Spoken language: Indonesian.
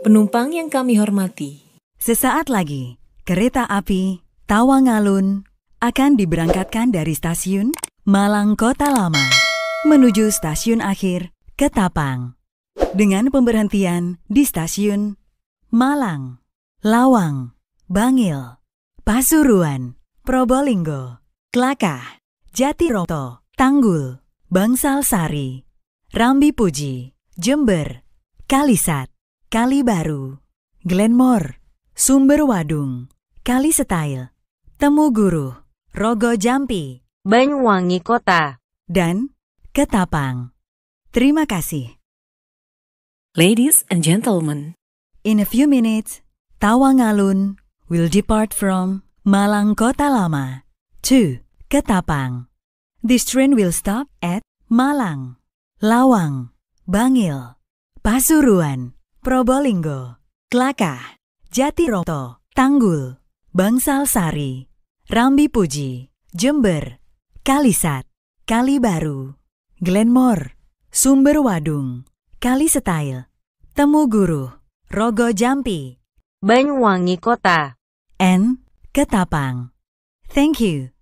Penumpang yang kami hormati, sesaat lagi kereta api Tawangalun akan diberangkatkan dari stasiun Malang Kota Lama menuju stasiun akhir Ketapang dengan pemberhentian di stasiun Malang, Lawang, Bangil, Pasuruan, Probolinggo, Klakah, Jatiroto, Tanggul, Bangsal Sari, Rambi Puji, Jember, Kalisat. Kali Baru, Glenmore, Sumber Wadung, Kali Setail, Temu Guru, Rogo Jampi, Banyuwangi Kota, dan Ketapang. Terima kasih. Ladies and gentlemen, in a few minutes, Tawangalun will depart from Malang Kota Lama to Ketapang. This train will stop at Malang, Lawang, Bangil, Pasuruan. Probolinggo, Klakah, Jatiroto, Tanggul, Bangsal Sari, Rambi Puji, Jember, Kalisat, Kalibaru, Glenmore, Sumber Wadung, Kali Setail, Temuguru, Rogo Jampi, Banyuwangi Kota, N. Ketapang. Thank you.